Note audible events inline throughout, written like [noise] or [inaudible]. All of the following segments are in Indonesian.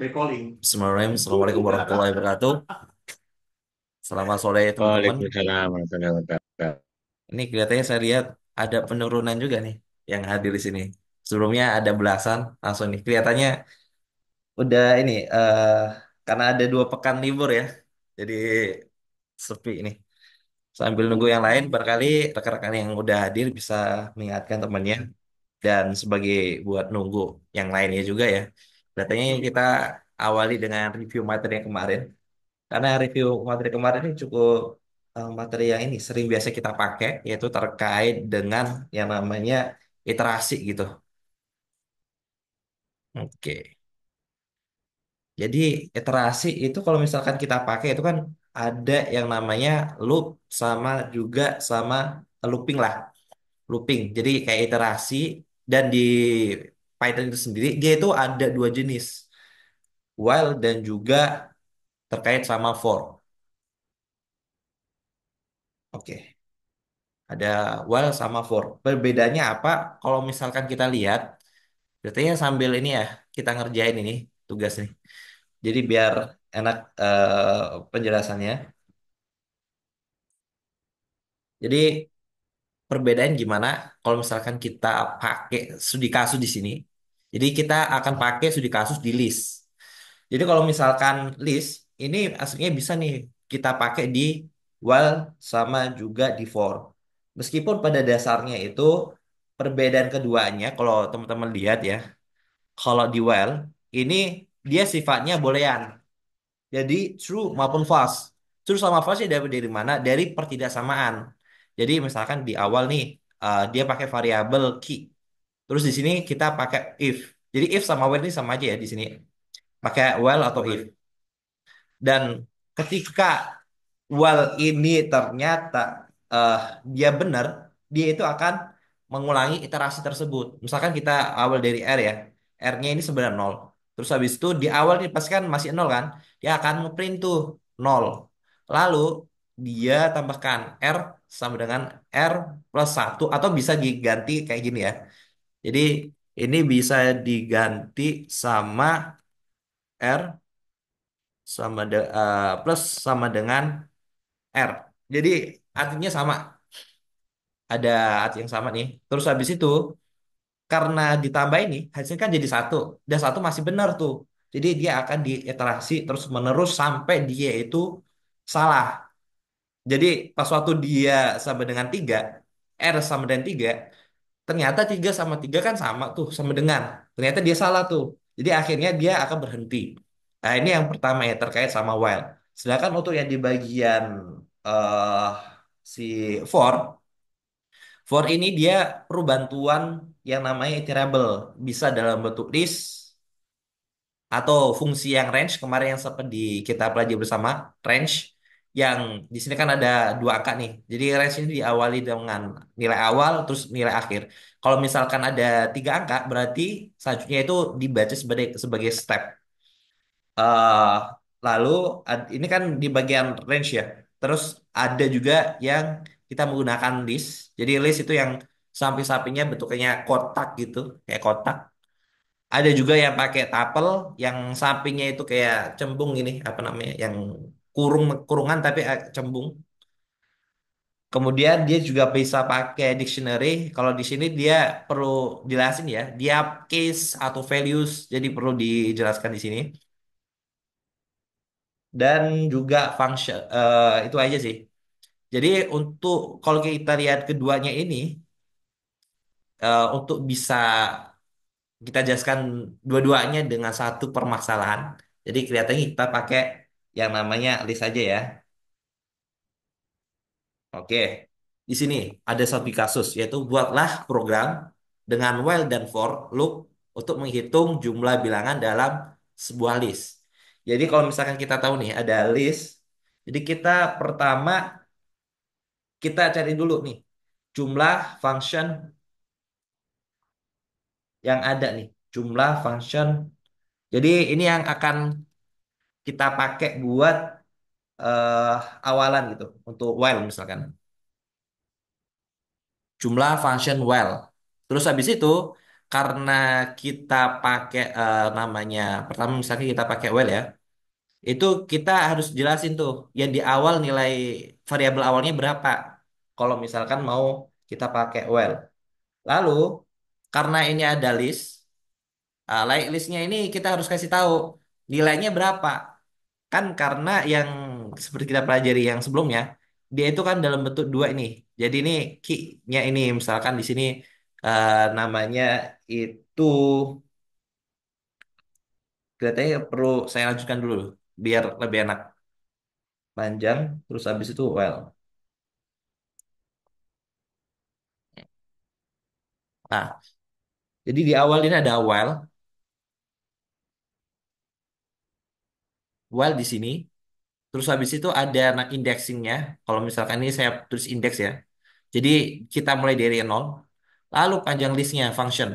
Recalling. Bismillahirrahmanirrahim. Assalamualaikum warahmatullahi wabarakatuh. Selamat sore teman-teman. Ini kelihatannya saya lihat ada penurunan juga nih yang hadir di sini. Sebelumnya ada belasan langsung nih. Kelihatannya udah ini uh, karena ada dua pekan libur ya. Jadi sepi nih. Sambil nunggu yang lain, barangkali rekan-rekan yang udah hadir bisa mengingatkan temannya dan sebagai buat nunggu yang lainnya juga ya. Katanya kita awali dengan review materi yang kemarin. Karena review materi kemarin ini cukup eh, materi yang ini sering biasa kita pakai, yaitu terkait dengan yang namanya iterasi gitu. Oke. Jadi iterasi itu kalau misalkan kita pakai itu kan ada yang namanya loop sama juga sama looping lah. Looping. Jadi kayak iterasi dan di Python itu sendiri dia itu ada dua jenis while dan juga terkait sama for. Oke. Ada while sama for. Perbedaannya apa? Kalau misalkan kita lihat berarti ya sambil ini ya kita ngerjain ini tugas nih. Jadi biar enak uh, penjelasannya. Jadi perbedaan gimana kalau misalkan kita pakai studi kasus di sini jadi kita akan pakai studi kasus di list. Jadi kalau misalkan list ini aslinya bisa nih kita pakai di while sama juga di for. Meskipun pada dasarnya itu perbedaan keduanya kalau teman-teman lihat ya. Kalau di while ini dia sifatnya boolean. Jadi true maupun false. True sama false dari dari mana? Dari pertidaksamaan. Jadi misalkan di awal nih uh, dia pakai variabel key Terus di sini kita pakai if. Jadi if sama when ini sama aja ya di sini. Pakai while atau if. Dan ketika while ini ternyata uh, dia benar, dia itu akan mengulangi iterasi tersebut. Misalkan kita awal dari R ya. R-nya ini sebenarnya 0. Terus habis itu di awal ini pasti kan masih 0 kan. Dia akan nge-print tuh 0. Lalu dia tambahkan R sama dengan R plus 1 atau bisa diganti kayak gini ya. Jadi ini bisa diganti sama R sama de, uh, plus sama dengan R. Jadi artinya sama. Ada arti yang sama nih. Terus habis itu karena ditambah ini hasilnya kan jadi satu. Dan satu masih benar tuh. Jadi dia akan diiterasi terus menerus sampai dia itu salah. Jadi pas waktu dia sama dengan tiga, R sama dengan tiga, Ternyata tiga sama tiga kan sama tuh, sama dengan. Ternyata dia salah tuh. Jadi akhirnya dia akan berhenti. Nah ini yang pertama ya, terkait sama while. Sedangkan untuk yang di bagian uh, si for, for ini dia perlu bantuan yang namanya iterable. Bisa dalam bentuk list, atau fungsi yang range kemarin yang seperti kita pelajari bersama range yang di sini kan ada dua angka nih. Jadi range ini diawali dengan nilai awal terus nilai akhir. Kalau misalkan ada tiga angka berarti selanjutnya itu dibaca sebagai sebagai step. Uh, lalu ini kan di bagian range ya. Terus ada juga yang kita menggunakan list. Jadi list itu yang samping-sampingnya bentuknya kotak gitu, kayak kotak. Ada juga yang pakai tapel, yang sampingnya itu kayak cembung ini apa namanya, yang kurung kurungan tapi eh, cembung. Kemudian dia juga bisa pakai dictionary. Kalau di sini dia perlu jelasin ya, dia case atau values jadi perlu dijelaskan di sini. Dan juga function uh, itu aja sih. Jadi untuk kalau kita lihat keduanya ini uh, untuk bisa kita jelaskan dua-duanya dengan satu permasalahan. Jadi kelihatannya kita pakai yang namanya list aja ya. Oke. Di sini ada satu kasus yaitu buatlah program dengan while dan for loop untuk menghitung jumlah bilangan dalam sebuah list. Jadi kalau misalkan kita tahu nih ada list, jadi kita pertama kita cari dulu nih jumlah function yang ada nih, jumlah function. Jadi ini yang akan kita pakai buat uh, awalan gitu untuk while misalkan jumlah function while terus habis itu karena kita pakai uh, namanya pertama misalnya kita pakai while ya itu kita harus jelasin tuh yang di awal nilai variabel awalnya berapa kalau misalkan mau kita pakai while lalu karena ini ada list uh, like listnya ini kita harus kasih tahu nilainya berapa Kan karena yang seperti kita pelajari yang sebelumnya, dia itu kan dalam bentuk dua ini. Jadi ini key-nya ini misalkan di sini uh, namanya itu kelihatannya perlu saya lanjutkan dulu biar lebih enak. Panjang terus habis itu well. Nah, jadi di awal ini ada while, Well di sini. Terus habis itu ada indexingnya. Kalau misalkan ini saya tulis indeks ya. Jadi kita mulai dari nol. Lalu panjang listnya function.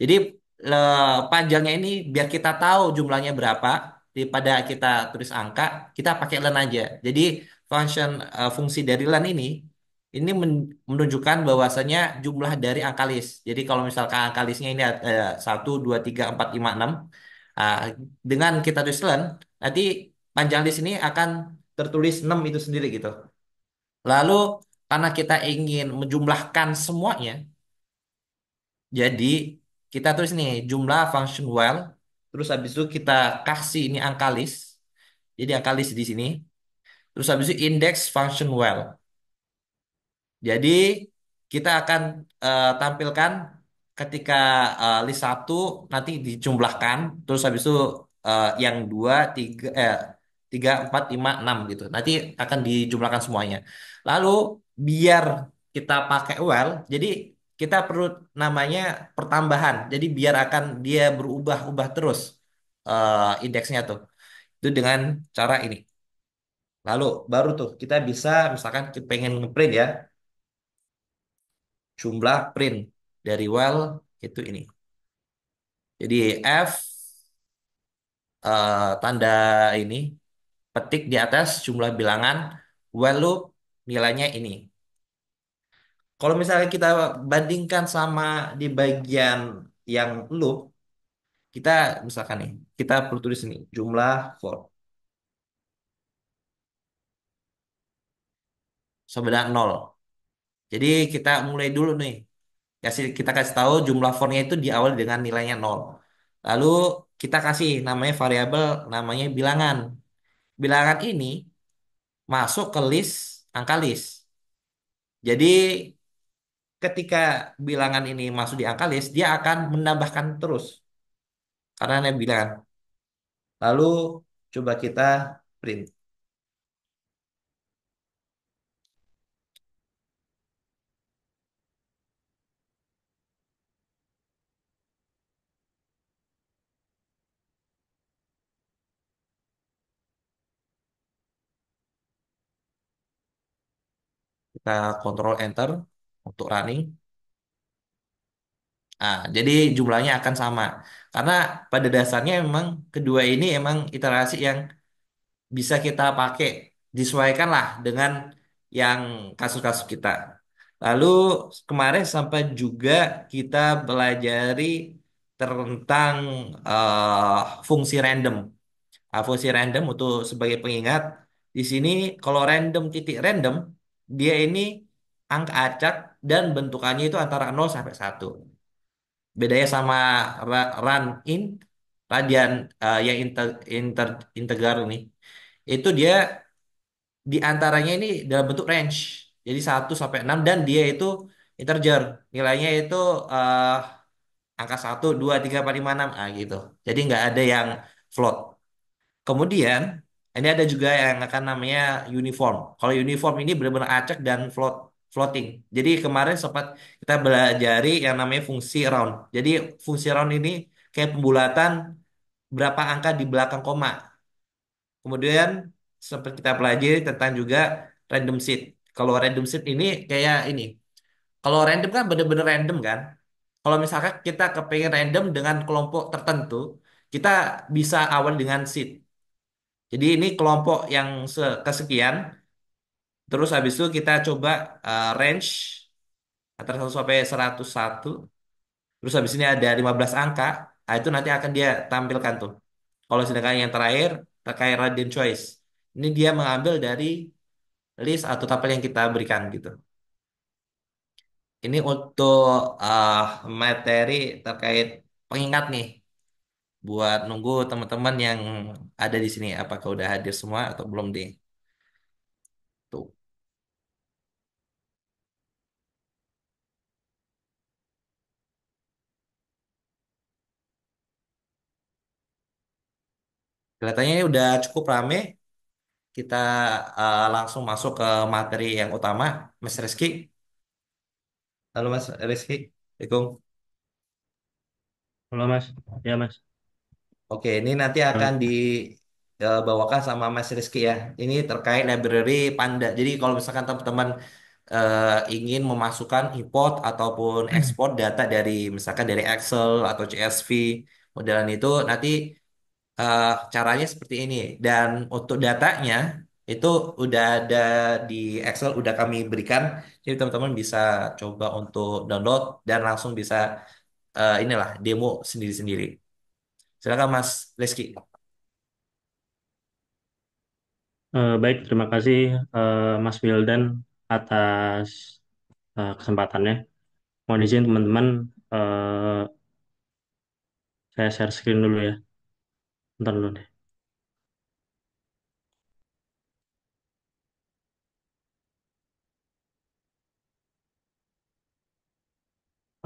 Jadi le, eh, panjangnya ini biar kita tahu jumlahnya berapa. Daripada kita tulis angka, kita pakai len aja. Jadi function uh, fungsi dari len ini ini menunjukkan bahwasanya jumlah dari angka list. Jadi kalau misalkan angka listnya ini eh, satu dua tiga empat lima enam Nah, dengan kita tulis len, nanti panjang di sini akan tertulis 6 itu sendiri gitu. Lalu karena kita ingin menjumlahkan semuanya, jadi kita tulis nih jumlah function well. terus habis itu kita kasih ini angka list. Jadi angka list di sini. Terus habis itu index function well. Jadi kita akan uh, tampilkan ketika uh, list satu nanti dijumlahkan terus habis itu uh, yang dua tiga eh tiga empat lima enam gitu nanti akan dijumlahkan semuanya lalu biar kita pakai well jadi kita perlu namanya pertambahan jadi biar akan dia berubah-ubah terus uh, indeksnya tuh itu dengan cara ini lalu baru tuh kita bisa misalkan pengen ngeprint ya jumlah print dari well itu ini. Jadi F uh, tanda ini petik di atas jumlah bilangan well loop nilainya ini. Kalau misalnya kita bandingkan sama di bagian yang loop, kita misalkan nih, kita perlu tulis ini jumlah for. Sebenarnya nol. Jadi kita mulai dulu nih kasih ya kita kasih tahu jumlah fontnya itu diawali dengan nilainya nol lalu kita kasih namanya variabel namanya bilangan bilangan ini masuk ke list angka list jadi ketika bilangan ini masuk di angka list dia akan menambahkan terus karena ada bilangan lalu coba kita print kita kontrol enter untuk running. Nah, jadi jumlahnya akan sama. Karena pada dasarnya memang kedua ini emang iterasi yang bisa kita pakai disesuaikanlah dengan yang kasus-kasus kita. Lalu kemarin sampai juga kita pelajari tentang uh, fungsi random. Nah, fungsi random untuk sebagai pengingat di sini kalau random titik random dia ini angka acak dan bentukannya itu antara 0 sampai 1. Bedanya sama run in radian uh, yang inter, inter integral ini itu dia di antaranya ini dalam bentuk range. Jadi 1 sampai 6 dan dia itu integer. Nilainya itu uh, angka 1 2 3 4 5 6 ah gitu. Jadi nggak ada yang float. Kemudian ini ada juga yang akan namanya uniform. Kalau uniform ini benar-benar acak dan float floating. Jadi kemarin sempat kita belajar yang namanya fungsi round. Jadi fungsi round ini kayak pembulatan berapa angka di belakang koma. Kemudian sempat kita pelajari tentang juga random seed. Kalau random seed ini kayak ini. Kalau random kan benar-benar random kan. Kalau misalkan kita kepengen random dengan kelompok tertentu, kita bisa awal dengan seed. Jadi ini kelompok yang se- kesekian. Terus habis itu kita coba uh, range antara 1 sampai 101. Terus habis ini ada 15 angka. Nah, itu nanti akan dia tampilkan tuh. Kalau sedangkan yang terakhir terkait Raden Choice. Ini dia mengambil dari list atau tabel yang kita berikan gitu. Ini untuk uh, materi terkait pengingat nih buat nunggu teman-teman yang ada di sini apakah udah hadir semua atau belum deh. Tuh. Kelihatannya ini udah cukup rame. Kita uh, langsung masuk ke materi yang utama, Mas Rizky. Halo Mas Rizky, Assalamualaikum. Halo Mas, ya Mas. Oke, ini nanti akan dibawakan e, sama Mas Rizky ya. Ini terkait library Panda. Jadi kalau misalkan teman-teman uh, ingin memasukkan import ataupun hmm. ekspor data dari misalkan dari Excel atau CSV modelan itu nanti uh, caranya seperti ini. Dan untuk datanya itu udah ada di Excel udah kami berikan. Jadi teman-teman bisa coba untuk download dan langsung bisa uh, inilah demo sendiri-sendiri. Silakan Mas Leski. Uh, baik, terima kasih uh, Mas Wildan atas uh, kesempatannya. Mohon izin teman-teman, eh, saya share screen dulu ya. Bentar dulu deh.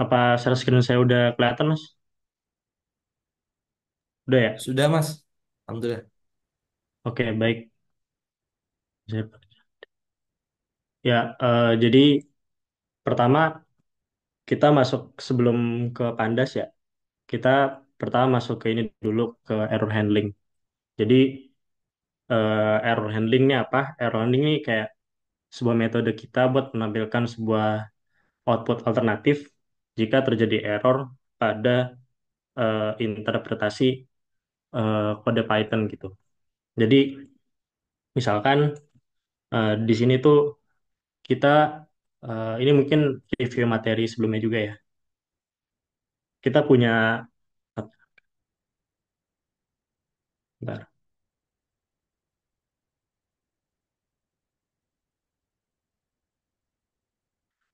Apa share screen saya udah kelihatan, Mas? Udah ya? Sudah, Mas. Alhamdulillah. Oke, baik. Ya, uh, jadi pertama kita masuk sebelum ke Pandas ya. Kita pertama masuk ke ini dulu ke error handling. Jadi uh, error ini apa? Error handling ini kayak sebuah metode kita buat menampilkan sebuah output alternatif jika terjadi error pada uh, interpretasi Eh, kode Python gitu. Jadi misalkan uh, di sini tuh kita uh, ini mungkin review materi sebelumnya juga ya. Kita punya Bentar.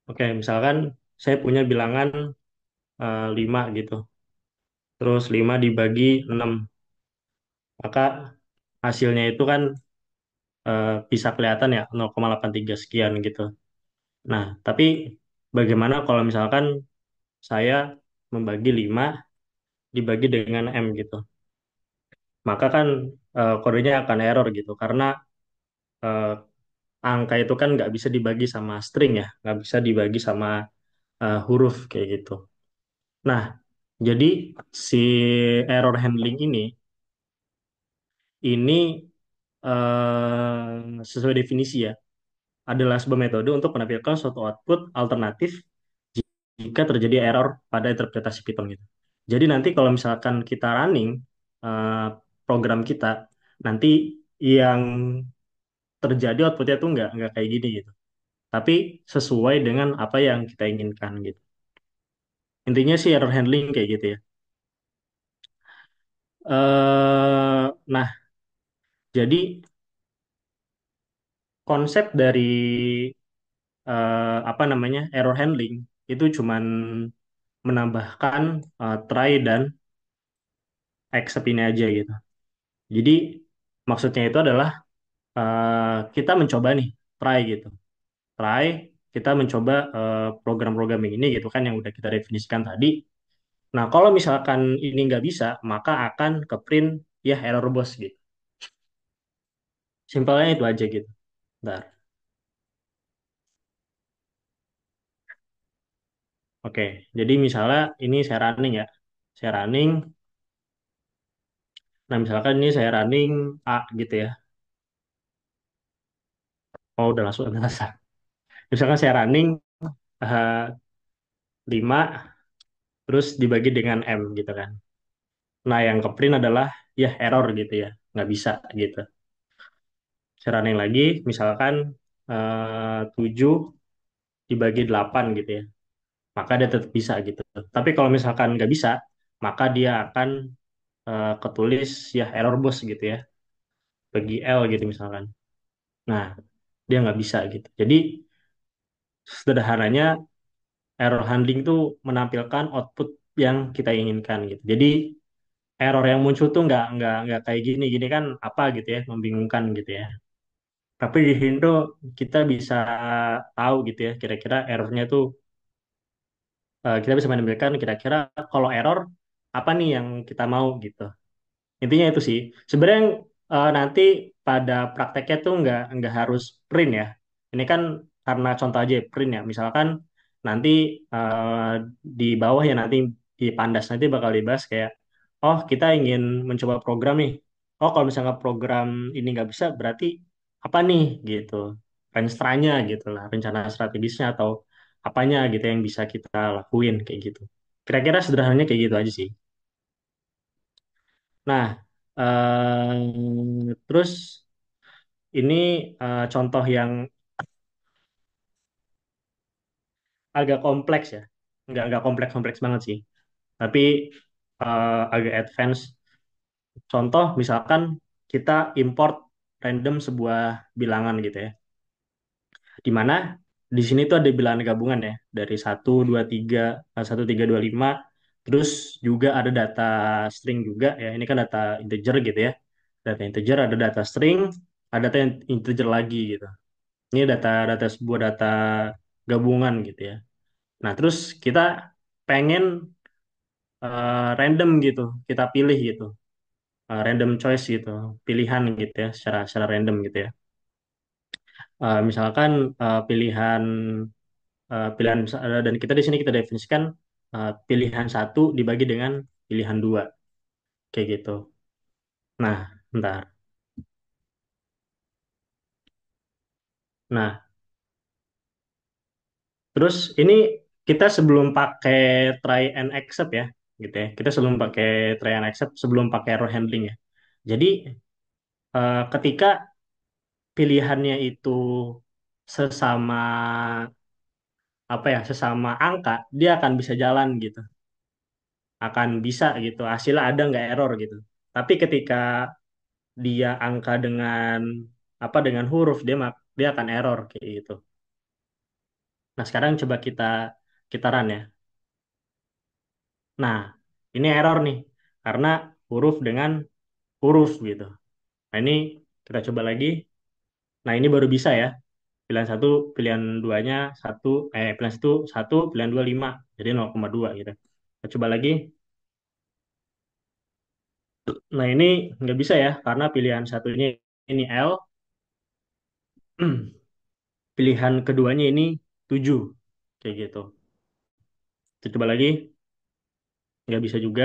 Oke, misalkan saya punya bilangan uh, 5 gitu. Terus 5 dibagi 6 maka hasilnya itu kan uh, bisa kelihatan ya 0,83 sekian gitu. Nah, tapi bagaimana kalau misalkan saya membagi 5 dibagi dengan M gitu. Maka kan uh, kodenya akan error gitu karena uh, angka itu kan nggak bisa dibagi sama string ya, nggak bisa dibagi sama uh, huruf kayak gitu. Nah, jadi si error handling ini ini eh, sesuai definisi ya adalah sebuah metode untuk menampilkan suatu output alternatif jika terjadi error pada interpretasi Python gitu. Jadi nanti kalau misalkan kita running eh, program kita nanti yang terjadi outputnya tuh nggak nggak kayak gini gitu tapi sesuai dengan apa yang kita inginkan gitu intinya sih error handling kayak gitu ya uh, nah jadi konsep dari uh, apa namanya error handling itu cuman menambahkan uh, try dan accept ini aja gitu. Jadi maksudnya itu adalah uh, kita mencoba nih try gitu, try kita mencoba program-program ini gitu kan yang udah kita definisikan tadi. Nah kalau misalkan ini nggak bisa maka akan ke print ya error bos gitu simpelnya itu aja gitu Bentar. oke jadi misalnya ini saya running ya saya running nah misalkan ini saya running A gitu ya oh udah langsung udah [laughs] misalkan saya running uh, eh, 5 terus dibagi dengan M gitu kan nah yang print adalah ya error gitu ya nggak bisa gitu Saranin lagi, misalkan eh, uh, 7 dibagi 8 gitu ya. Maka dia tetap bisa gitu. Tapi kalau misalkan nggak bisa, maka dia akan uh, ketulis ya error bus gitu ya. Bagi L gitu misalkan. Nah, dia nggak bisa gitu. Jadi sederhananya error handling itu menampilkan output yang kita inginkan gitu. Jadi error yang muncul tuh nggak nggak nggak kayak gini gini kan apa gitu ya membingungkan gitu ya tapi di Hindu kita bisa tahu gitu ya kira-kira errornya tuh uh, kita bisa menampilkan kira-kira kalau error apa nih yang kita mau gitu intinya itu sih sebenarnya uh, nanti pada prakteknya tuh nggak nggak harus print ya ini kan karena contoh aja ya, print ya misalkan nanti uh, di bawah ya nanti di pandas nanti bakal dibahas kayak oh kita ingin mencoba program nih oh kalau misalnya program ini nggak bisa berarti apa nih gitu renstranya gitu lah rencana strategisnya atau apanya gitu yang bisa kita lakuin kayak gitu kira-kira sederhananya kayak gitu aja sih nah eh, terus ini eh, contoh yang agak kompleks ya nggak nggak kompleks kompleks banget sih tapi eh, agak advance contoh misalkan kita import random sebuah bilangan gitu ya. Dimana di sini tuh ada bilangan gabungan ya dari 1 2 3 1 3 2 5 terus juga ada data string juga ya ini kan data integer gitu ya data integer ada data string ada data integer lagi gitu ini data data sebuah data gabungan gitu ya nah terus kita pengen uh, random gitu kita pilih gitu Eh, random choice gitu, pilihan gitu ya, secara secara random gitu ya. Uh, misalkan uh, pilihan uh, pilihan dan kita di sini kita definisikan uh, pilihan satu dibagi dengan pilihan dua, kayak gitu. Nah, bentar. Nah, terus ini kita sebelum pakai try and accept ya, gitu ya. Kita sebelum hmm. pakai try and accept, sebelum pakai error handling ya. Jadi uh, ketika pilihannya itu sesama apa ya, sesama angka, dia akan bisa jalan gitu. Akan bisa gitu. Hasilnya ada nggak error gitu. Tapi ketika dia angka dengan apa dengan huruf dia dia akan error kayak gitu. Nah, sekarang coba kita kita run ya. Nah, ini error nih karena huruf dengan huruf gitu. Nah, ini kita coba lagi. Nah, ini baru bisa ya. Pilihan satu, pilihan duanya satu, eh pilihan satu satu, pilihan dua lima, jadi 0,2 gitu. Kita coba lagi. Nah, ini nggak bisa ya karena pilihan satunya ini L. [clears throat] pilihan keduanya ini 7. Kayak gitu. Kita coba lagi nggak bisa juga.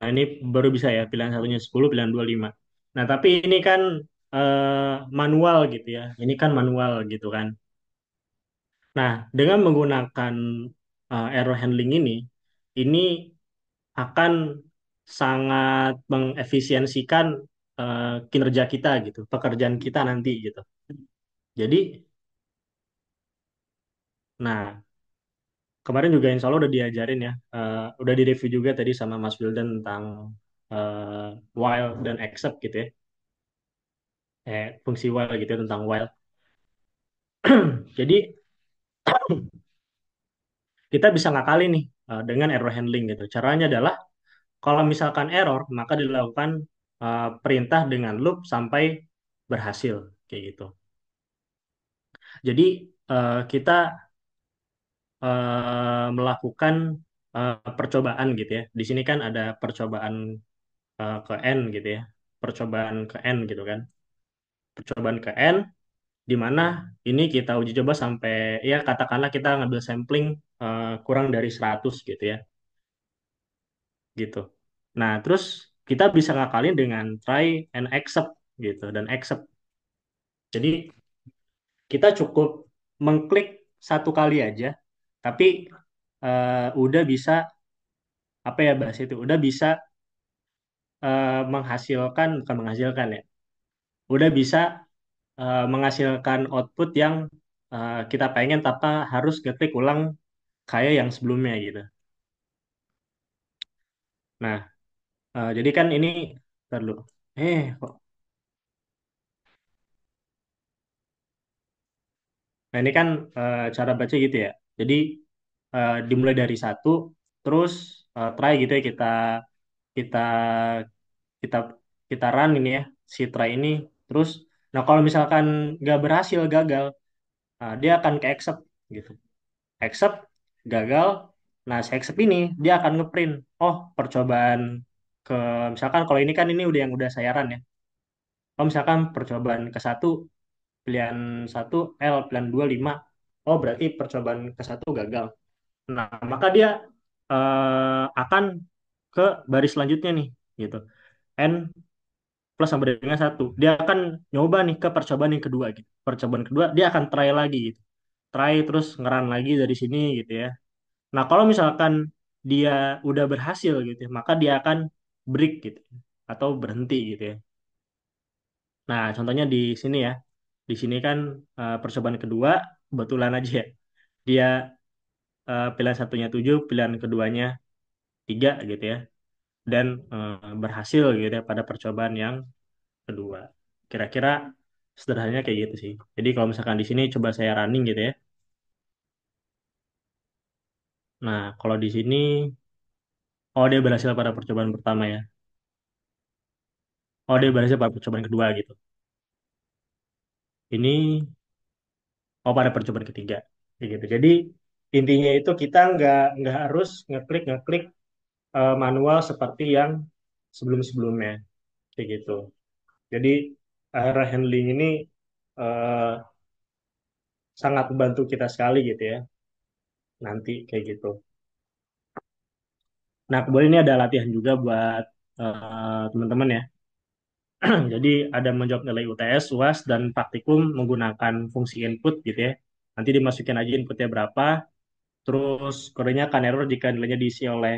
Nah ini baru bisa ya pilihan satunya 10, pilihan 25. Nah tapi ini kan eh, manual gitu ya, ini kan manual gitu kan. Nah dengan menggunakan eh, error handling ini, ini akan sangat mengefisiensikan eh, kinerja kita gitu, pekerjaan kita nanti gitu. Jadi, nah kemarin juga insya Allah udah diajarin ya, uh, udah direview juga tadi sama Mas Wildan tentang uh, while dan except gitu ya. Eh, fungsi while gitu ya, tentang while. [clears throat] Jadi [clears throat] kita bisa ngakali nih uh, dengan error handling gitu. Caranya adalah kalau misalkan error maka dilakukan uh, perintah dengan loop sampai berhasil kayak gitu. Jadi uh, kita uh, melakukan uh, percobaan gitu ya. Di sini kan ada percobaan uh, ke n gitu ya. Percobaan ke n gitu kan. Percobaan ke n di mana ini kita uji coba sampai ya katakanlah kita ngambil sampling uh, kurang dari 100 gitu ya. Gitu. Nah, terus kita bisa ngakalin dengan try and accept gitu dan accept. Jadi kita cukup mengklik satu kali aja tapi uh, udah bisa apa ya bahas itu udah bisa uh, menghasilkan bukan menghasilkan ya udah bisa uh, menghasilkan output yang uh, kita pengen tanpa harus ketik ulang kayak yang sebelumnya gitu nah uh, jadi kan ini perlu eh kok Nah, ini kan uh, cara baca gitu ya. Jadi uh, dimulai dari satu, terus uh, try gitu ya kita kita kita kita run ini ya si try ini terus nah kalau misalkan nggak berhasil gagal nah, dia akan ke accept gitu accept gagal nah si accept ini dia akan ngeprint oh percobaan ke misalkan kalau ini kan ini udah yang udah saya run ya kalau oh, misalkan percobaan ke satu pilihan satu L pilihan dua lima oh berarti percobaan ke satu gagal. Nah, maka dia uh, akan ke baris selanjutnya nih, gitu. N plus sama dengan satu. Dia akan nyoba nih ke percobaan yang kedua, gitu. Percobaan kedua dia akan try lagi, gitu. Try terus ngeran lagi dari sini, gitu ya. Nah, kalau misalkan dia udah berhasil, gitu, ya, maka dia akan break, gitu, atau berhenti, gitu ya. Nah, contohnya di sini ya. Di sini kan uh, percobaan kedua kebetulan aja ya dia uh, pilihan satunya tujuh pilihan keduanya tiga gitu ya dan uh, berhasil gitu ya pada percobaan yang kedua kira-kira sederhananya kayak gitu sih jadi kalau misalkan di sini coba saya running gitu ya nah kalau di sini oh dia berhasil pada percobaan pertama ya oh dia berhasil pada percobaan kedua gitu ini Oh pada percobaan ketiga kayak gitu jadi intinya itu kita nggak nggak harus ngeklik ngeklik uh, manual seperti yang sebelum sebelumnya kayak gitu jadi error handling ini uh, sangat membantu kita sekali gitu ya nanti kayak gitu nah kemudian ini ada latihan juga buat eh, teman-teman uh, teman -teman ya [clears throat] Jadi ada menjawab nilai UTS, UAS, dan praktikum menggunakan fungsi input gitu ya. Nanti dimasukin aja inputnya berapa, terus kodenya akan error jika nilainya diisi oleh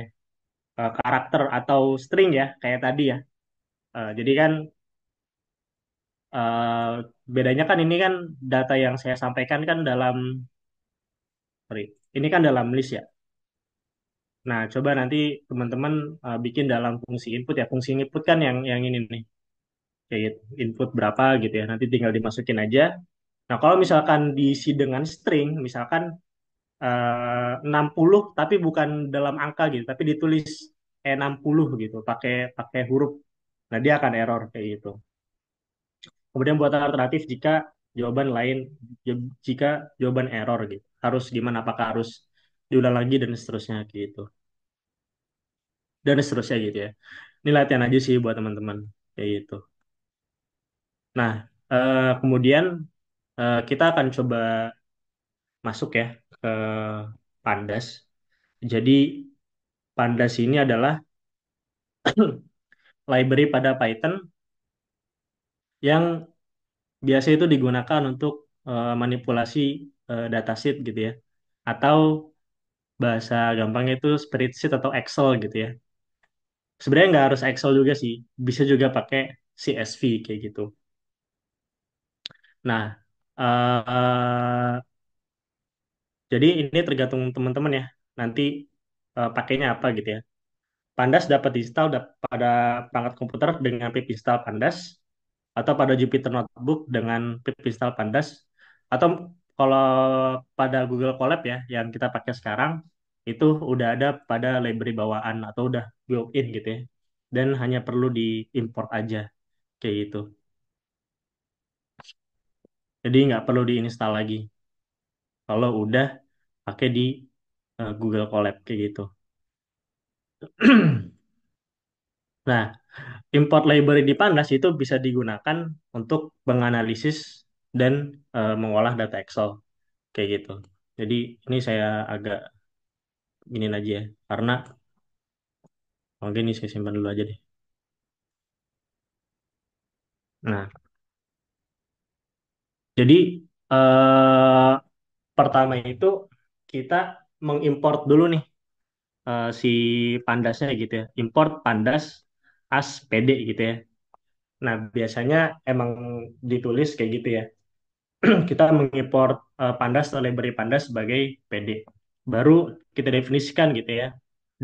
uh, karakter atau string ya, kayak tadi ya. Uh, jadi kan uh, bedanya kan ini kan data yang saya sampaikan kan dalam, sorry, ini kan dalam list ya. Nah, coba nanti teman-teman uh, bikin dalam fungsi input ya. Fungsi input kan yang yang ini nih kayak input berapa gitu ya nanti tinggal dimasukin aja nah kalau misalkan diisi dengan string misalkan eh, uh, 60 tapi bukan dalam angka gitu tapi ditulis E60 gitu pakai pakai huruf nah dia akan error kayak gitu kemudian buat alternatif jika jawaban lain jika jawaban error gitu harus gimana apakah harus diulang lagi dan seterusnya gitu dan seterusnya gitu ya ini latihan aja sih buat teman-teman kayak gitu Nah, eh, kemudian eh, kita akan coba masuk ya ke Pandas. Jadi Pandas ini adalah [clears throat] library pada Python yang biasa itu digunakan untuk eh, manipulasi eh, dataset gitu ya. Atau bahasa gampangnya itu spreadsheet atau Excel gitu ya. Sebenarnya nggak harus Excel juga sih, bisa juga pakai CSV kayak gitu. Nah, uh, jadi ini tergantung teman-teman ya. Nanti uh, pakainya apa gitu ya. Pandas dapat diinstal pada perangkat komputer dengan pip install Pandas atau pada Jupyter Notebook dengan pip install Pandas atau kalau pada Google Colab ya yang kita pakai sekarang itu udah ada pada library bawaan atau udah built-in gitu ya. Dan hanya perlu diimport aja kayak gitu. Jadi nggak perlu diinstal lagi. Kalau udah pakai di uh, Google Collab kayak gitu. [clears throat] Nah, import library di Pandas itu bisa digunakan untuk menganalisis dan uh, mengolah data Excel kayak gitu. Jadi ini saya agak ini aja ya, karena mungkin ini saya simpan dulu aja deh. Nah, jadi eh, pertama itu kita mengimport dulu nih eh, si pandasnya gitu ya, import pandas as PD gitu ya. Nah biasanya emang ditulis kayak gitu ya. [clears throat] kita mengimport eh, pandas atau library pandas sebagai PD. Baru kita definisikan gitu ya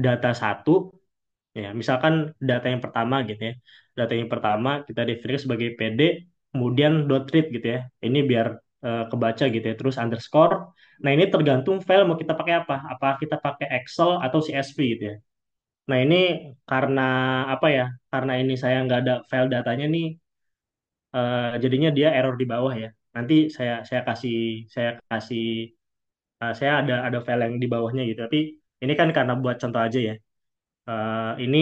data satu ya misalkan data yang pertama gitu ya data yang pertama kita definisikan sebagai PD kemudian dot read gitu ya. Ini biar uh, kebaca gitu ya. Terus underscore. Nah ini tergantung file mau kita pakai apa. Apa kita pakai Excel atau CSV gitu ya. Nah ini karena apa ya? Karena ini saya nggak ada file datanya nih. Uh, jadinya dia error di bawah ya. Nanti saya saya kasih saya kasih uh, saya ada ada file yang di bawahnya gitu. Tapi ini kan karena buat contoh aja ya. Uh, ini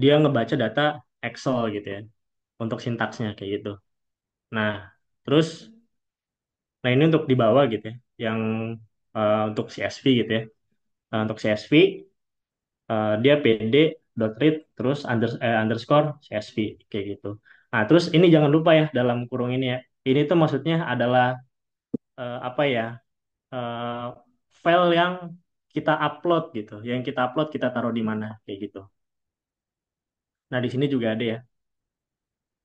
dia ngebaca data Excel gitu ya untuk sintaksnya kayak gitu. Nah, terus nah ini untuk di bawah gitu ya, yang uh, untuk CSV gitu ya. Nah, untuk CSV uh, eh, dia pd dot terus under, eh, underscore CSV kayak gitu. Nah, terus ini jangan lupa ya dalam kurung ini ya. Ini tuh maksudnya adalah uh, apa ya? Uh, file yang kita upload gitu. Yang kita upload kita taruh di mana kayak gitu. Nah, di sini juga ada ya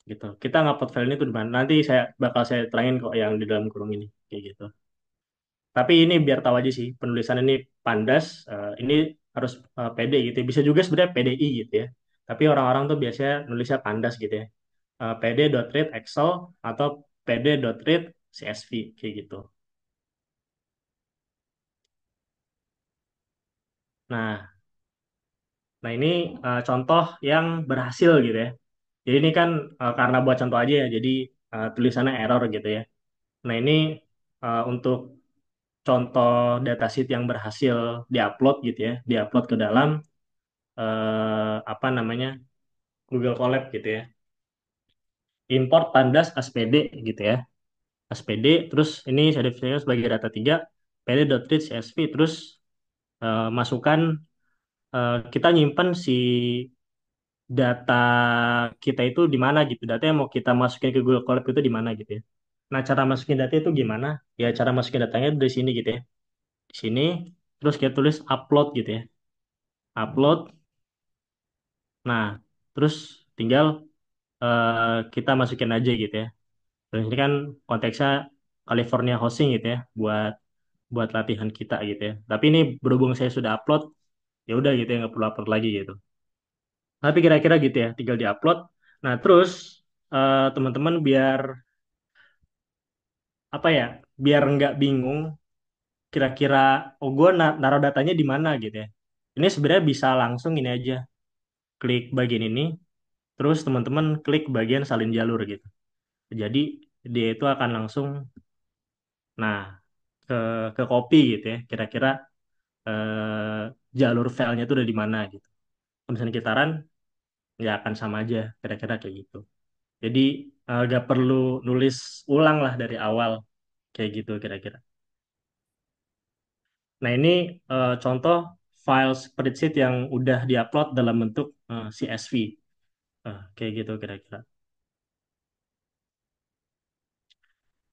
gitu kita ngupload file ini tuh di mana nanti saya bakal saya terangin kok yang di dalam kurung ini kayak gitu tapi ini biar tahu aja sih penulisan ini pandas uh, ini harus uh, eh, PD gitu ya. bisa juga sebenarnya PDI gitu ya tapi orang-orang tuh biasanya nulisnya pandas gitu ya uh, eh, pd.read excel atau pd.read csv kayak gitu nah nah ini uh, contoh yang berhasil gitu ya jadi ini kan uh, karena buat contoh aja ya, jadi uh, tulisannya error gitu ya. Nah ini uh, untuk contoh datasheet yang berhasil diupload gitu ya, diupload ke dalam uh, apa namanya Google Colab gitu ya. Import tandas SPD gitu ya. SPD. terus ini saya definisikan sebagai data 3 pd.reach CSV terus uh, masukkan uh, kita nyimpan si data kita itu di mana gitu data yang mau kita masukin ke Google Colab itu di mana gitu ya nah cara masukin data itu gimana ya cara masukin datanya dari sini gitu ya di sini terus kita tulis upload gitu ya upload nah terus tinggal uh, kita masukin aja gitu ya terus ini kan konteksnya California hosting gitu ya buat buat latihan kita gitu ya tapi ini berhubung saya sudah upload ya udah gitu ya nggak perlu upload lagi gitu tapi kira-kira gitu ya, tinggal diupload. Nah, terus eh, teman-teman biar apa ya? Biar nggak bingung kira-kira oh gue na- naruh datanya di mana gitu ya. Ini sebenarnya bisa langsung ini aja. Klik bagian ini, terus teman-teman klik bagian salin jalur gitu. Jadi dia itu akan langsung nah ke ke copy gitu ya. Kira-kira eh, jalur filenya itu udah di mana gitu. Kalau misalnya kita run, nggak akan sama aja kira-kira kayak gitu jadi agak eh, perlu nulis ulang lah dari awal kayak gitu kira-kira nah ini uh, contoh file spreadsheet yang udah diupload dalam bentuk uh, eh, CSV uh, kayak gitu kira-kira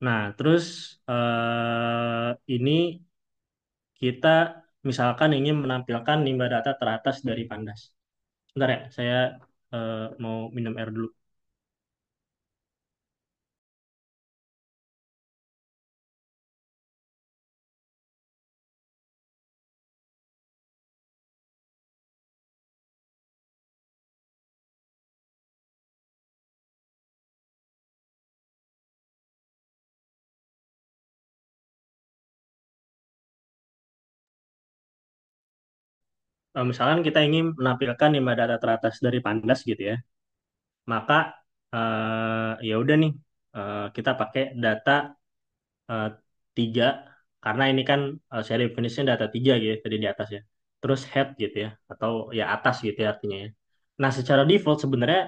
nah terus uh, ini kita misalkan ingin menampilkan limbah data teratas dari Pandas. Bentar ya, saya Eh, mau minum air dulu Eh, misalkan kita ingin menampilkan lima data teratas dari Pandas gitu ya, maka uh, ya udah nih uh, kita pakai data tiga uh, karena ini kan uh, seri finishnya data tiga gitu ya, tadi di atas ya. Terus head gitu ya atau ya atas gitu ya artinya ya. Nah secara default sebenarnya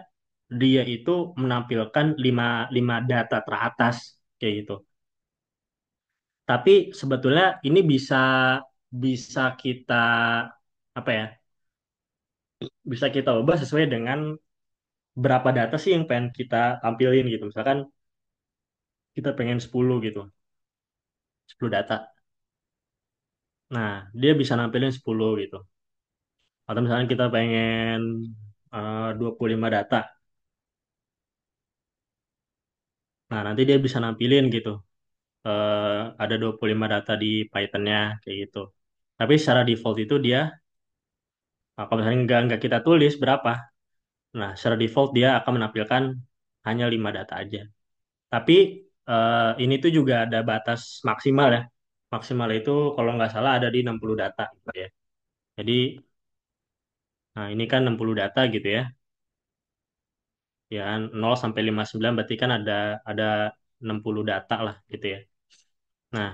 dia itu menampilkan lima lima data teratas kayak gitu. Tapi sebetulnya ini bisa bisa kita apa ya bisa kita ubah sesuai dengan berapa data sih yang pengen kita tampilin gitu misalkan kita pengen 10 gitu 10 data nah dia bisa nampilin 10 gitu atau misalkan kita pengen eh, uh, 25 data nah nanti dia bisa nampilin gitu uh, ada 25 data di Python-nya kayak gitu tapi secara default itu dia Nah, kalau misalnya nggak, nggak kita tulis berapa, nah secara default dia akan menampilkan hanya 5 data aja. Tapi eh, ini tuh juga ada batas maksimal ya. Maksimal itu kalau nggak salah ada di 60 data gitu ya. Jadi nah ini kan 60 data gitu ya. Ya 0 sampai 59 berarti kan ada ada 60 data lah gitu ya. Nah,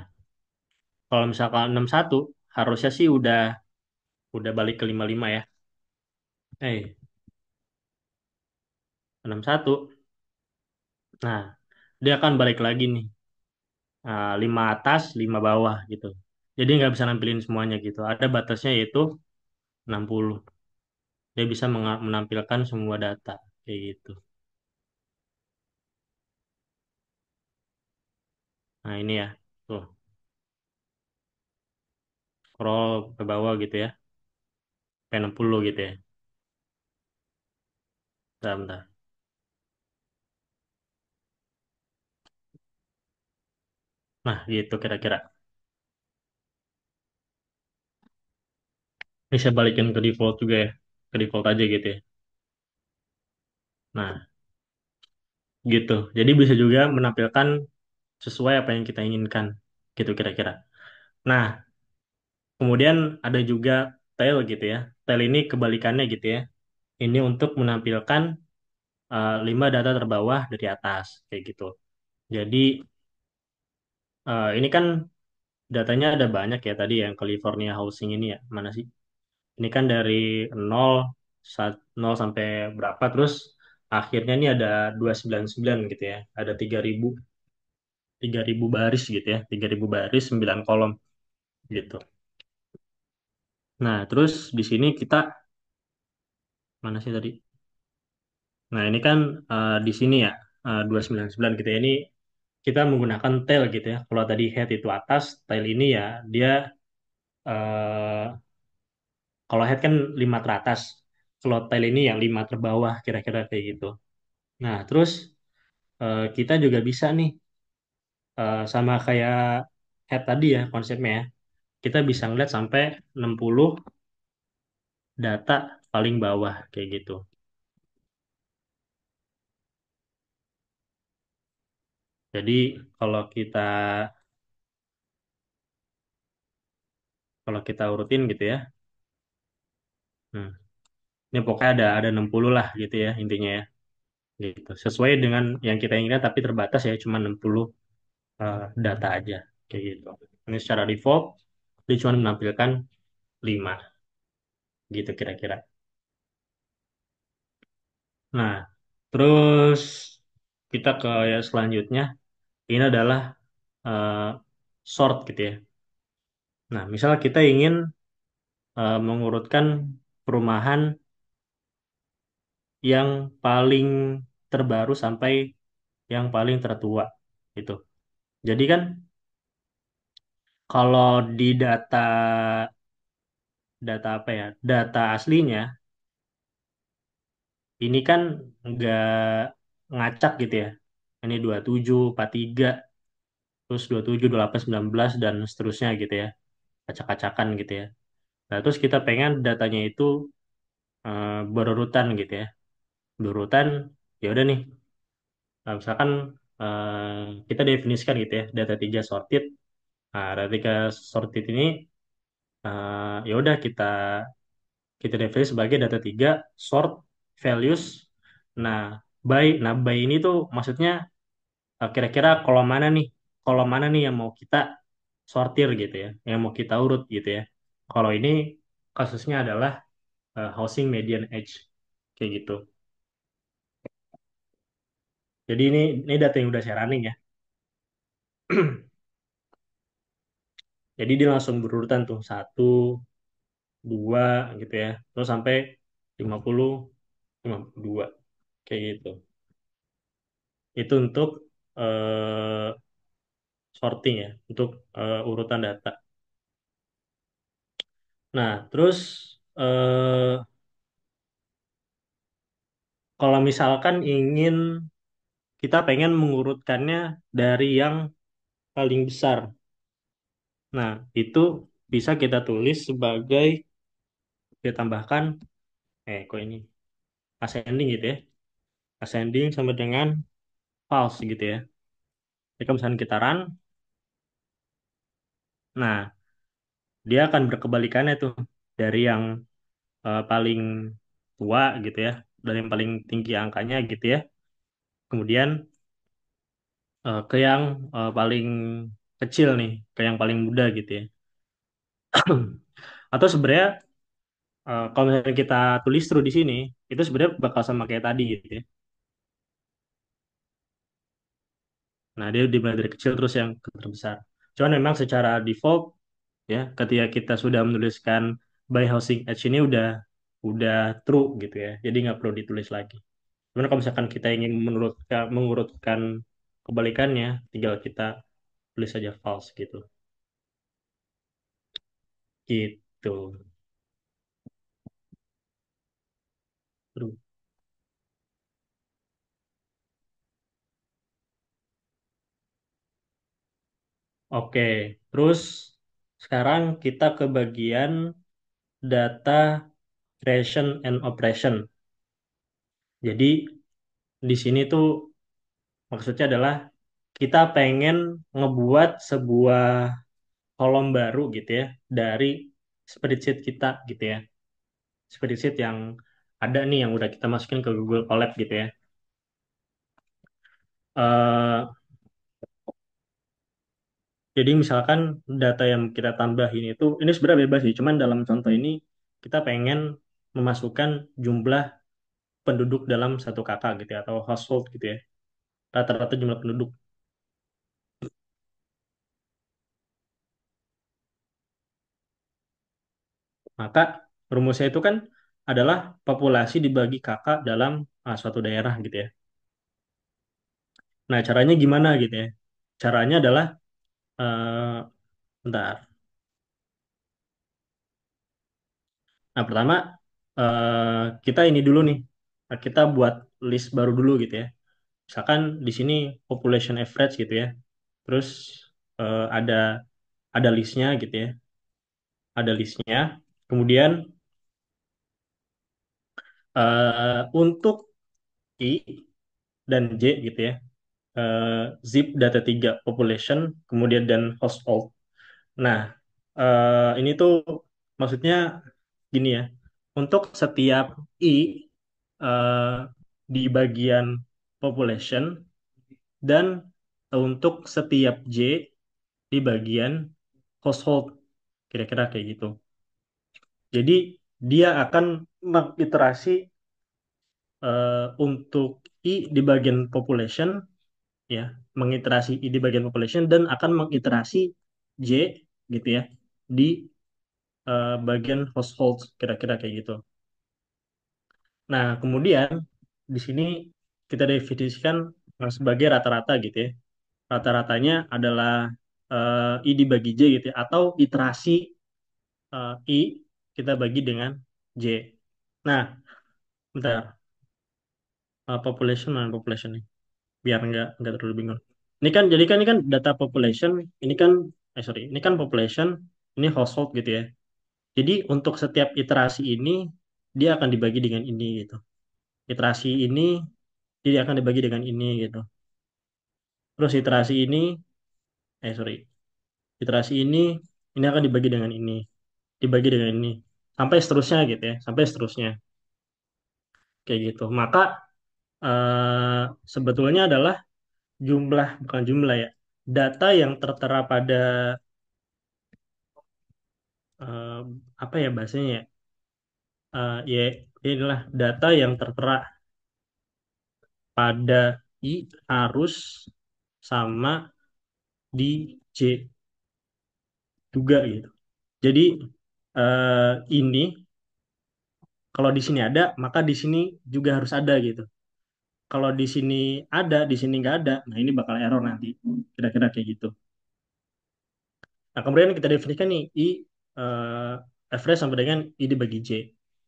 kalau misalkan 61 harusnya sih udah Udah balik ke 55 ya. Eh, 61. Nah, dia akan balik lagi nih. Ah, lima atas, 5 bawah gitu. Jadi nggak bisa nampilin semuanya gitu. Ada batasnya yaitu 60. Dia bisa menampilkan semua data kayak gitu. Nah, ini ya. Tuh, scroll ke bawah gitu ya. P60 gitu ya. Bentar, bentar. Nah, gitu kira-kira. Ini saya balikin ke default juga ya. Ke default aja gitu ya. Nah, gitu. Jadi bisa juga menampilkan sesuai apa yang kita inginkan. Gitu kira-kira. Nah, kemudian ada juga tail gitu ya. Tail ini kebalikannya gitu ya. Ini untuk menampilkan uh, eh, 5 data terbawah dari atas kayak gitu. Jadi uh, ini kan datanya ada banyak ya tadi yang California housing ini ya. Mana sih? Ini kan dari 0 0 sampai berapa terus akhirnya ini ada 299 gitu ya. Ada 3000 3000 baris gitu ya. 3000 baris 9 kolom gitu. Nah, terus di sini kita mana sih tadi? Nah, ini kan uh, di sini ya uh, 299 kita Ini kita menggunakan tail gitu ya. Kalau tadi head itu atas, tail ini ya dia uh, kalau head kan 5 teratas. Kalau tail ini yang 5 terbawah kira-kira kayak gitu. Nah, terus uh, kita juga bisa nih uh, sama kayak head tadi ya konsepnya ya kita bisa ngeliat sampai 60 data paling bawah kayak gitu. Jadi kalau kita kalau kita urutin gitu ya. Hmm. Ini pokoknya ada ada 60 lah gitu ya intinya ya. Gitu. Sesuai dengan yang kita inginkan tapi terbatas ya cuma 60 uh, eh, data aja kayak gitu. Ini secara default dia cuma menampilkan 5 gitu kira-kira nah terus kita ke ya, selanjutnya ini adalah uh, eh, sort gitu ya nah misal kita ingin uh, mengurutkan perumahan yang paling terbaru sampai yang paling tertua gitu jadi kan kalau di data data apa ya? Data aslinya ini kan nggak ngacak gitu ya. Ini 27, 43, terus 27, 28, 19 dan seterusnya gitu ya. Acak-acakan gitu ya. Nah, terus kita pengen datanya itu eh, berurutan gitu ya. Berurutan ya udah nih. Nah, misalkan eh, kita definisikan gitu ya, data tiga sorted Nah, dari sorted ini uh, ya udah kita kita define sebagai data tiga sort values. Nah, by nah by ini tuh maksudnya kira eh, kira-kira kolom mana nih? Kolom mana nih yang mau kita sortir gitu ya, yang mau kita urut gitu ya. Kalau ini kasusnya adalah uh, housing median age kayak gitu. Jadi ini ini data yang udah saya running ya. [clears throat] Jadi dia langsung berurutan tuh satu, dua gitu ya, terus sampai lima puluh dua kayak gitu. Itu untuk uh, sorting ya, untuk uh, urutan data. Nah, terus uh, kalau misalkan ingin kita pengen mengurutkannya dari yang paling besar Nah, itu bisa kita tulis sebagai kita tambahkan eh kok ini ascending gitu ya. Ascending sama dengan false gitu ya. Jadi kalau misalnya kita run, nah dia akan berkebalikannya tuh dari yang uh, paling tua gitu ya, dari yang paling tinggi angkanya gitu ya. Kemudian uh, ke yang uh, paling kecil nih ke yang paling muda gitu ya [clears throat] atau sebenarnya uh, kalau misalnya kita tulis true di sini itu sebenarnya bakal sama kayak tadi gitu ya nah dia dimulai dari kecil terus yang terbesar cuman memang secara default ya ketika kita sudah menuliskan by housing edge ini udah udah true gitu ya jadi nggak perlu ditulis lagi cuman kalau misalkan kita ingin menurutkan mengurutkan kebalikannya tinggal kita tulis saja false gitu. Gitu. Oke, terus sekarang kita ke bagian data creation and operation. Jadi di sini tuh maksudnya adalah kita pengen ngebuat sebuah kolom baru gitu ya dari spreadsheet kita gitu ya. Spreadsheet yang ada nih yang udah kita masukin ke Google Colab gitu ya. Uh, jadi misalkan data yang kita tambahin itu, ini sebenarnya bebas sih, cuman dalam contoh ini kita pengen memasukkan jumlah penduduk dalam satu kakak gitu ya, atau household gitu ya. Rata-rata jumlah penduduk. Maka rumusnya itu kan adalah populasi dibagi kakak dalam uh, suatu daerah gitu ya. Nah, caranya gimana gitu ya? Caranya adalah uh, bentar. Nah, pertama uh, kita ini dulu nih. Kita buat list baru dulu gitu ya. Misalkan di sini population average gitu ya. Terus uh, ada ada listnya gitu ya. Ada listnya. Kemudian uh, untuk I dan J gitu ya, uh, zip data 3 population, kemudian dan household. Nah, uh, ini tuh maksudnya gini ya, untuk setiap I uh, di bagian population dan untuk setiap J di bagian household kira-kira kayak gitu. Jadi dia akan mengiterasi uh, untuk i di bagian population ya, mengiterasi i di bagian population dan akan mengiterasi j gitu ya di uh, bagian household kira-kira kayak gitu. Nah, kemudian di sini kita definisikan sebagai rata-rata gitu ya. Rata-ratanya adalah uh, i dibagi j gitu ya, atau iterasi uh, i kita bagi dengan J. Nah, bentar. Uh, population mana population nih? Biar nggak nggak terlalu bingung. Ini kan jadi kan ini kan data population, ini kan eh sorry, ini kan population, ini household gitu ya. Jadi untuk setiap iterasi ini dia akan dibagi dengan ini gitu. Iterasi ini jadi akan dibagi dengan ini gitu. Terus iterasi ini eh sorry, iterasi ini ini akan dibagi dengan ini dibagi dengan ini sampai seterusnya gitu ya sampai seterusnya kayak gitu maka uh, sebetulnya adalah jumlah bukan jumlah ya data yang tertera pada uh, apa ya bahasanya ya uh, ya, ya inilah data yang tertera pada i arus sama di c juga gitu jadi uh, ini kalau di sini ada maka di sini juga harus ada gitu kalau di sini ada di sini nggak ada nah ini bakal error nanti kira-kira kayak gitu nah kemudian kita definisikan nih i uh, average sampai dengan i dibagi j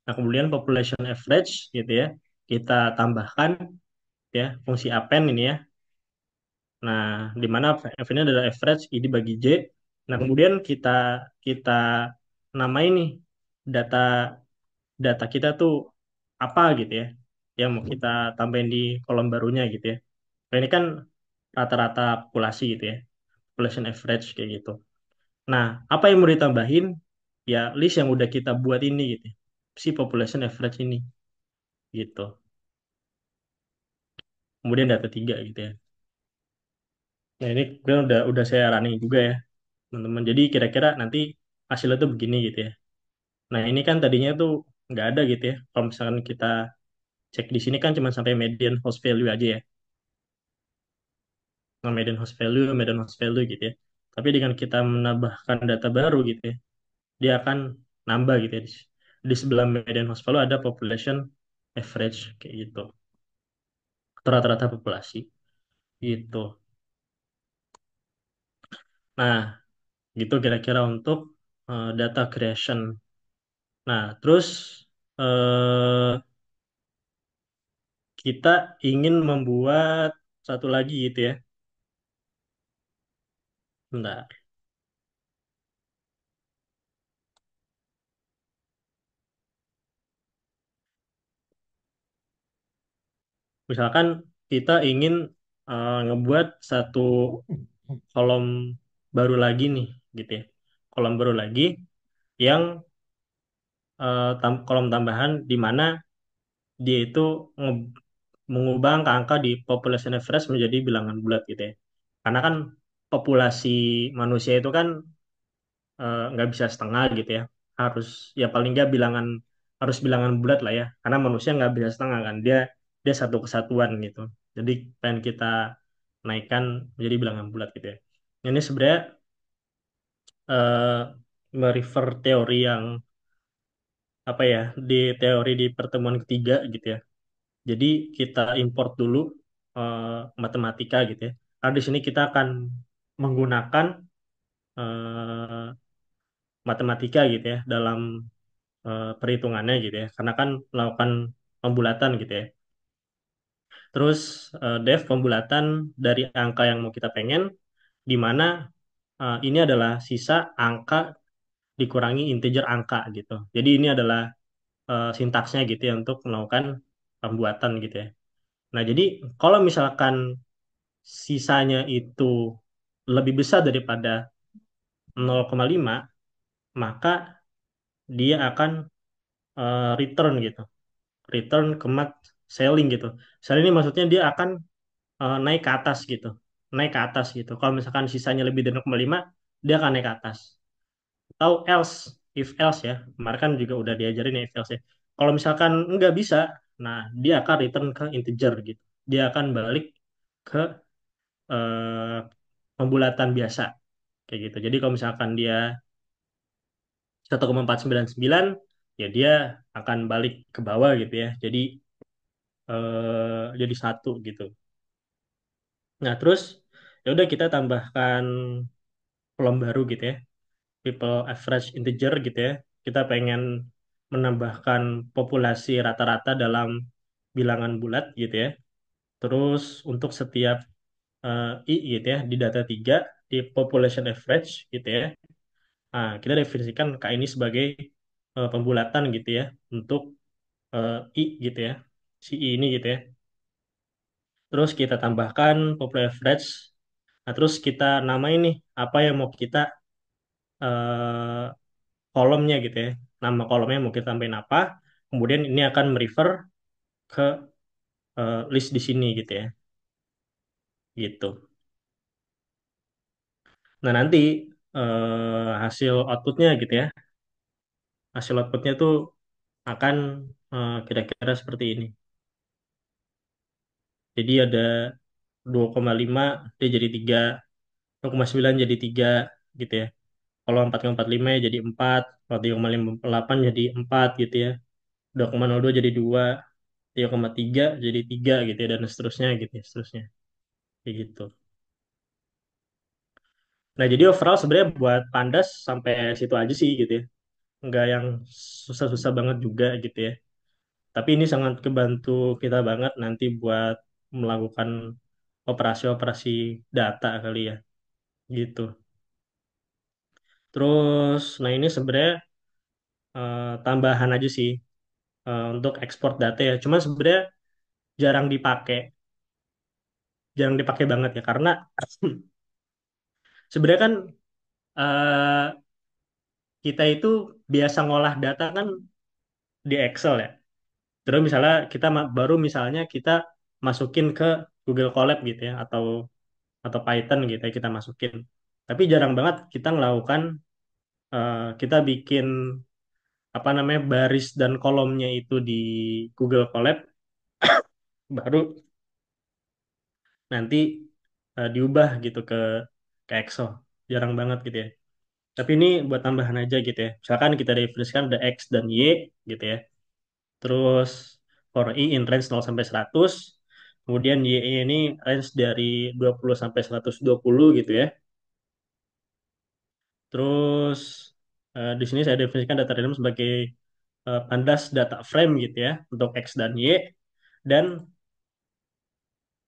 nah kemudian population average gitu ya kita tambahkan ya fungsi append ini ya Nah, di mana f ini adalah average, I dibagi J. Nah, kemudian kita kita nama ini data data kita tuh apa gitu ya yang mau hmm. kita tambahin di kolom barunya gitu ya nah, ini kan rata-rata populasi gitu ya population average kayak gitu nah apa yang mau ditambahin ya list yang udah kita buat ini gitu ya. si population average ini gitu kemudian data tiga gitu ya nah ini kemudian udah udah saya running juga ya teman-teman jadi kira-kira nanti hasilnya tuh begini gitu ya. Nah ini kan tadinya tuh nggak ada gitu ya. Kalau misalkan kita cek di sini kan cuma sampai median host value aja ya. Nah, median host value, median host value gitu ya. Tapi dengan kita menambahkan data baru gitu ya, dia akan nambah gitu ya. Di sebelah median host value ada population average kayak gitu. rata-rata populasi gitu. Nah, gitu kira-kira untuk Eh, data creation. Nah, terus uh, kita ingin membuat satu lagi gitu ya. Bentar. Misalkan kita ingin uh, ngebuat satu kolom baru lagi nih gitu ya kolom baru lagi yang uh, tam kolom tambahan di mana dia itu mengubah angka-angka di population average menjadi bilangan bulat gitu ya. Karena kan populasi manusia itu kan uh, nggak bisa setengah gitu ya. Harus ya paling nggak bilangan harus bilangan bulat lah ya. Karena manusia nggak bisa setengah kan. Dia dia satu kesatuan gitu. Jadi pengen kita naikkan menjadi bilangan bulat gitu ya. Ini sebenarnya uh, merefer teori yang apa ya di teori di pertemuan ketiga gitu ya. Jadi kita import dulu uh, matematika gitu ya. Karena di sini kita akan menggunakan uh, matematika gitu ya dalam uh, perhitungannya gitu ya. Karena kan melakukan pembulatan gitu ya. Terus uh, dev pembulatan dari angka yang mau kita pengen di mana uh, ini adalah sisa angka dikurangi integer angka gitu. Jadi ini adalah uh, sintaksnya gitu ya untuk melakukan pembuatan gitu ya. Nah, jadi kalau misalkan sisanya itu lebih besar daripada 0,5 maka dia akan uh, return gitu. Return kemat selling gitu. Selling ini maksudnya dia akan uh, naik ke atas gitu naik ke atas gitu. Kalau misalkan sisanya lebih dari 0,5, dia akan naik ke atas. Atau else, if else ya. Kemarin kan juga udah diajarin ya if else ya. Kalau misalkan nggak bisa, nah dia akan return ke integer gitu. Dia akan balik ke eh, pembulatan biasa. Kayak gitu. Jadi kalau misalkan dia 1,499, ya dia akan balik ke bawah gitu ya. Jadi eh, jadi satu gitu. Nah, terus ya udah kita tambahkan kolom baru gitu ya people average integer gitu ya kita pengen menambahkan populasi rata-rata dalam bilangan bulat gitu ya terus untuk setiap uh, i gitu ya di data 3 di population average gitu ya nah, kita definisikan k ini sebagai uh, pembulatan gitu ya untuk uh, i gitu ya si i ini gitu ya terus kita tambahkan population average Nah, terus kita namain nih apa yang mau kita eh, kolomnya gitu ya. Nama kolomnya mau kita tambahin apa. Kemudian ini akan merefer ke eh, list di sini gitu ya. Gitu. Nah, nanti eh, hasil outputnya gitu ya. Hasil outputnya tuh akan kira eh, kira-kira seperti ini. Jadi ada 2,5 dia jadi 3, 0,9 jadi 3 gitu ya. Kalau 4,45 ya jadi 4, kalau 3,58 jadi 4 gitu ya. 2,02 jadi 2, 3,3 jadi 3 gitu ya dan seterusnya gitu ya, seterusnya. Kayak gitu. Nah, jadi overall sebenarnya buat Pandas sampai situ aja sih gitu ya. Nggak yang susah-susah banget juga gitu ya. Tapi ini sangat kebantu kita banget nanti buat melakukan operasi-operasi data kali ya gitu terus nah ini sebenarnya uh, tambahan aja sih uh, untuk ekspor data ya cuman sebenarnya jarang dipakai jarang dipakai banget ya karena [clears throat] sebenarnya kan uh, kita itu biasa ngolah data kan di Excel ya terus misalnya kita baru misalnya kita masukin ke Google Colab gitu ya atau atau Python gitu ya kita masukin. Tapi jarang banget kita melakukan uh, eh, kita bikin apa namanya baris dan kolomnya itu di Google Colab [coughs] baru nanti uh, diubah gitu ke ke Excel. Jarang banget gitu ya. Tapi ini buat tambahan aja gitu ya. Misalkan kita definisikan ada X dan Y gitu ya. Terus for i in range 0 sampai 100 Kemudian Y ini range dari 20 sampai 120 gitu ya. Terus uh, di sini saya definisikan data random sebagai uh, pandas data frame gitu ya untuk X dan Y dan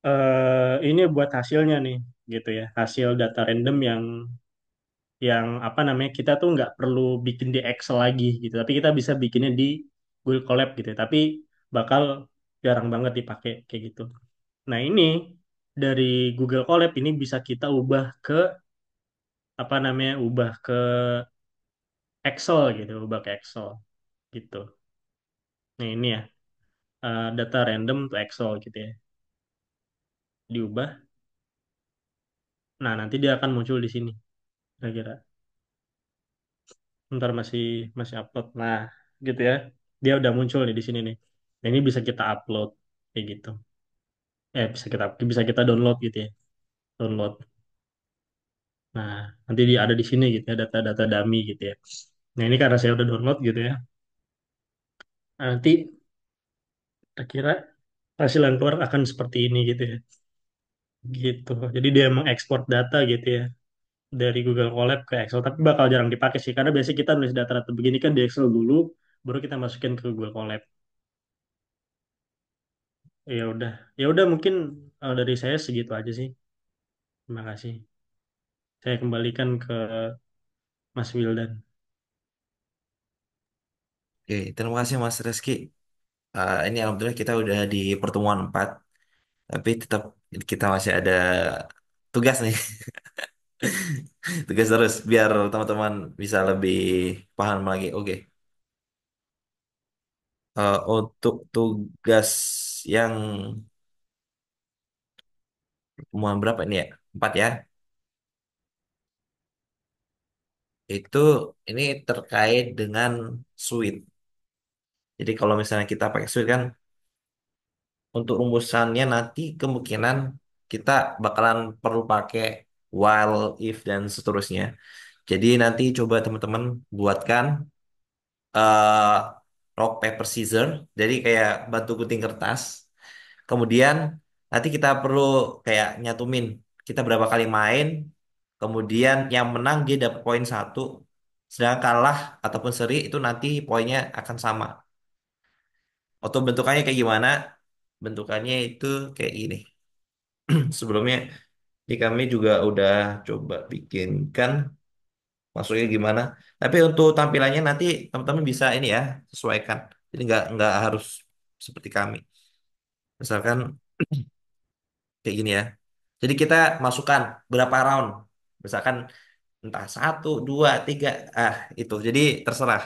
uh, ini buat hasilnya nih gitu ya hasil data random yang yang apa namanya kita tuh nggak perlu bikin di Excel lagi gitu tapi kita bisa bikinnya di Google Colab gitu ya. tapi bakal jarang banget dipakai kayak gitu. Nah, ini dari Google Colab ini bisa kita ubah ke apa namanya? ubah ke Excel gitu, ubah ke Excel gitu. Nah, ini ya. Uh, data random to Excel gitu ya. Diubah. Nah, nanti dia akan muncul di sini. Kira-kira. Ntar masih masih upload. Nah, gitu ya. Dia udah muncul nih di sini nih. Nah, ini bisa kita upload kayak gitu eh bisa kita bisa kita download gitu ya download nah nanti dia ada di sini gitu ya data-data dummy gitu ya nah ini karena saya udah download gitu ya nah, nanti kita kira hasil yang keluar akan seperti ini gitu ya gitu jadi dia mengekspor data gitu ya dari Google Colab ke Excel tapi bakal jarang dipakai sih karena biasanya kita nulis data-data begini kan di Excel dulu baru kita masukin ke Google Colab Ya udah, ya udah mungkin eh, dari saya segitu aja sih. Terima kasih. Saya kembalikan ke Mas Wildan. Oke, terima kasih Mas Reski. Uh, ini alhamdulillah kita udah di pertemuan 4, tapi tetap kita masih ada tugas nih. [laughs] Tugas terus biar teman-teman bisa lebih paham lagi. Oke. Uh, untuk tugas yang pertemuan berapa ini ya? Empat ya. Itu ini terkait dengan suite. Jadi kalau misalnya kita pakai suite kan untuk rumusannya nanti kemungkinan kita bakalan perlu pakai while, if, dan seterusnya. Jadi nanti coba teman-teman buatkan uh, rock paper scissor jadi kayak batu gunting kertas kemudian nanti kita perlu kayak nyatumin kita berapa kali main kemudian yang menang dia dapat poin satu sedangkan kalah ataupun seri itu nanti poinnya akan sama atau bentukannya kayak gimana bentukannya itu kayak gini [clears throat] sebelumnya ini kami juga udah coba bikinkan masuknya gimana. Tapi untuk tampilannya nanti teman-teman bisa ini ya sesuaikan. Jadi nggak nggak harus seperti kami. Misalkan [clears throat] kayak gini ya. Jadi kita masukkan berapa round. Misalkan entah satu, dua, tiga, ah itu. Jadi terserah.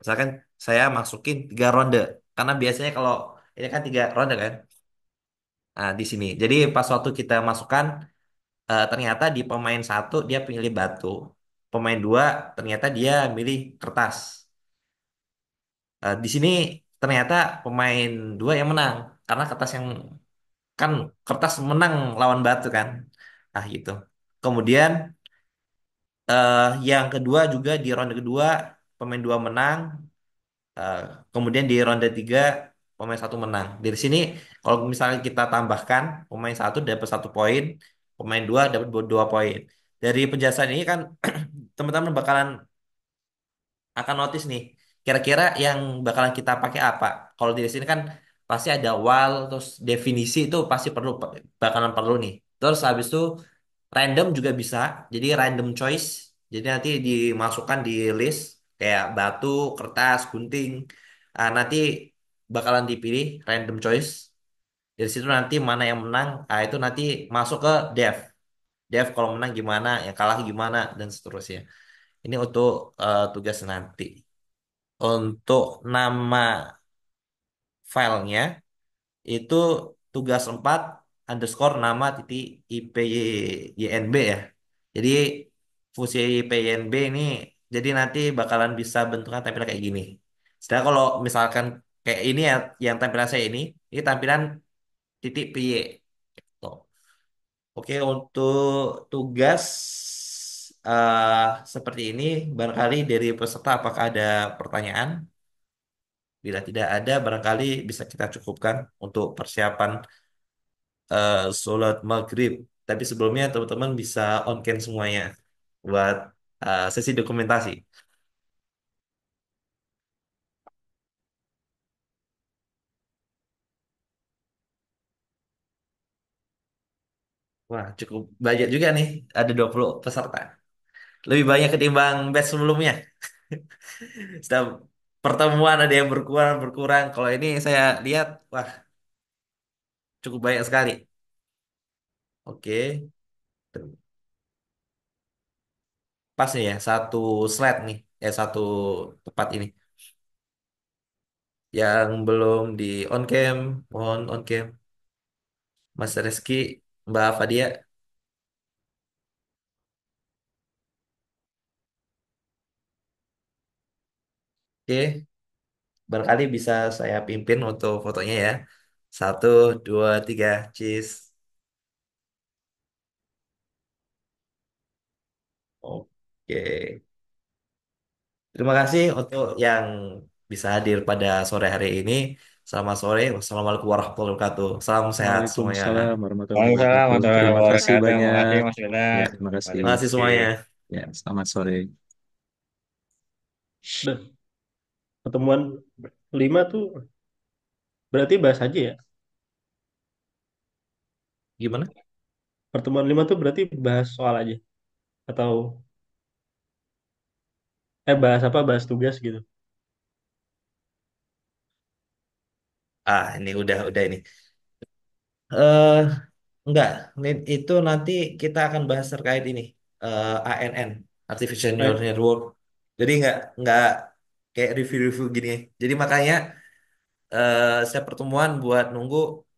Misalkan saya masukin tiga ronde. Karena biasanya kalau ini kan tiga ronde kan. Nah, di sini. Jadi pas waktu kita masukkan, uh, ternyata di pemain satu dia pilih batu pemain dua ternyata dia milih kertas. Uh, di sini ternyata pemain dua yang menang karena kertas yang kan kertas menang lawan batu kan. Ah gitu. Kemudian uh, yang kedua juga di ronde kedua pemain dua menang. Uh, kemudian di ronde tiga pemain satu menang. Dari sini kalau misalnya kita tambahkan pemain satu dapat satu poin, pemain dua dapat dua poin. Dari penjelasan ini kan [clears throat] teman-teman bakalan akan notice nih kira-kira yang bakalan kita pakai apa kalau di sini kan pasti ada wall terus definisi itu pasti perlu bakalan perlu nih terus habis itu random juga bisa jadi random choice jadi nanti dimasukkan di list kayak batu kertas gunting uh, nanti bakalan dipilih random choice dari situ nanti mana yang menang uh, itu nanti masuk ke dev Dev kalau menang gimana, yang kalah gimana dan seterusnya. Ini untuk uh, tugas nanti. Untuk nama filenya itu tugas 4 underscore nama titik IPYNB ya. Jadi fungsi IPYNB ini jadi nanti bakalan bisa bentuknya tampilan kayak gini. Sedangkan kalau misalkan kayak ini ya yang tampilan saya ini, ini tampilan titik PY Oke, untuk tugas uh, seperti ini, barangkali dari peserta apakah ada pertanyaan? Bila tidak ada, barangkali bisa kita cukupkan untuk persiapan uh, sholat maghrib. Tapi sebelumnya teman-teman bisa on cam semuanya buat uh, sesi dokumentasi. Wah, cukup banyak juga nih. Ada 20 peserta. Lebih banyak ketimbang batch sebelumnya. [laughs] Setiap pertemuan ada yang berkurang, berkurang. Kalau ini saya lihat, wah, cukup banyak sekali. Oke. Pas nih ya, satu slide nih. Eh, satu tempat ini. Yang belum di on cam, mohon on cam. Mas Reski Mbak Fadia. Oke, barangkali bisa saya pimpin untuk fotonya ya. Satu, dua, tiga, cheese. Oke, terima kasih untuk yang bisa hadir pada sore hari ini. Selamat sore. Wassalamualaikum warahmatullahi wabarakatuh. Salam sehat semuanya. Waalaikumsalam warahmatullahi wabarakatuh. Terima kasih banyak. Terima kasih, Mas ya, terima kasih. Terima kasih semuanya. Ya, selamat sore. Pertemuan lima tuh berarti bahas aja ya? Gimana? Pertemuan lima tuh berarti bahas soal aja? Atau eh bahas apa? Bahas tugas gitu? ah ini udah udah ini eh enggak itu nanti kita akan bahas terkait ini eh, ANN artificial neural network jadi enggak enggak kayak review-review gini jadi makanya eh saya pertemuan buat nunggu